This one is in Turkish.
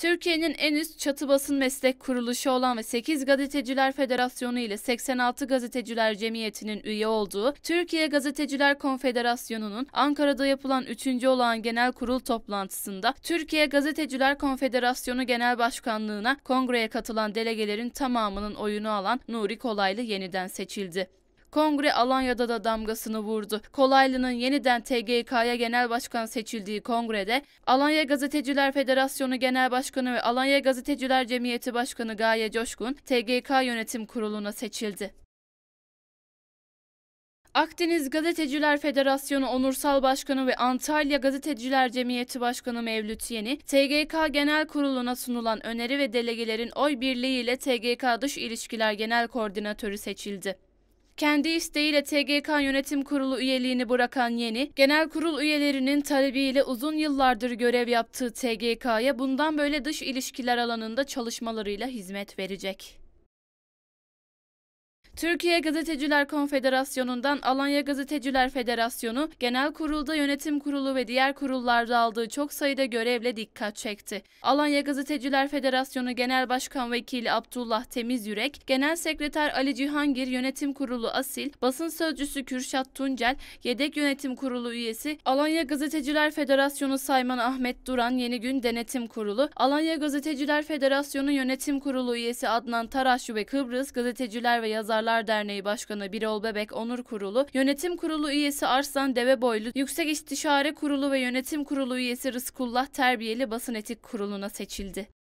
Türkiye'nin en üst çatı basın meslek kuruluşu olan ve 8 Gazeteciler Federasyonu ile 86 Gazeteciler Cemiyeti'nin üye olduğu Türkiye Gazeteciler Konfederasyonu'nun Ankara'da yapılan 3. olağan genel kurul toplantısında Türkiye Gazeteciler Konfederasyonu Genel Başkanlığı'na kongreye katılan delegelerin tamamının oyunu alan Nuri Kolaylı yeniden seçildi. Kongre Alanya'da da damgasını vurdu. Kolaylı'nın yeniden TGK'ya genel başkan seçildiği kongrede Alanya Gazeteciler Federasyonu Genel Başkanı ve Alanya Gazeteciler Cemiyeti Başkanı Gaye Coşkun TGK Yönetim Kurulu'na seçildi. Akdeniz Gazeteciler Federasyonu Onursal Başkanı ve Antalya Gazeteciler Cemiyeti Başkanı Mevlüt Yeni, TGK Genel Kurulu'na sunulan öneri ve delegelerin oy birliğiyle TGK Dış İlişkiler Genel Koordinatörü seçildi. Kendi isteğiyle TGK Yönetim Kurulu üyeliğini bırakan Yeni, genel kurul üyelerinin talebiyle uzun yıllardır görev yaptığı TGK'ya bundan böyle dış ilişkiler alanında çalışmalarıyla hizmet verecek. Türkiye Gazeteciler Konfederasyonu'ndan Alanya Gazeteciler Federasyonu, Genel Kurulda Yönetim Kurulu ve diğer kurullarda aldığı çok sayıda görevle dikkat çekti. Alanya Gazeteciler Federasyonu Genel Başkan Vekili Abdullah Temiz Yürek, Genel Sekreter Ali Cihangir Yönetim Kurulu Asil, Basın Sözcüsü Kürşat Tuncel, Yedek Yönetim Kurulu üyesi, Alanya Gazeteciler Federasyonu Sayman Ahmet Duran Yeni Gün Denetim Kurulu, Alanya Gazeteciler Federasyonu Yönetim Kurulu üyesi Adnan Taraşçı ve Kıbrıs Gazeteciler ve Yazarlar Yazarlar Derneği Başkanı Birol Bebek Onur Kurulu, Yönetim Kurulu üyesi Arslan Deveboylu, Yüksek İstişare Kurulu ve Yönetim Kurulu üyesi Rıskullah Terbiyeli Basın Etik Kurulu'na seçildi.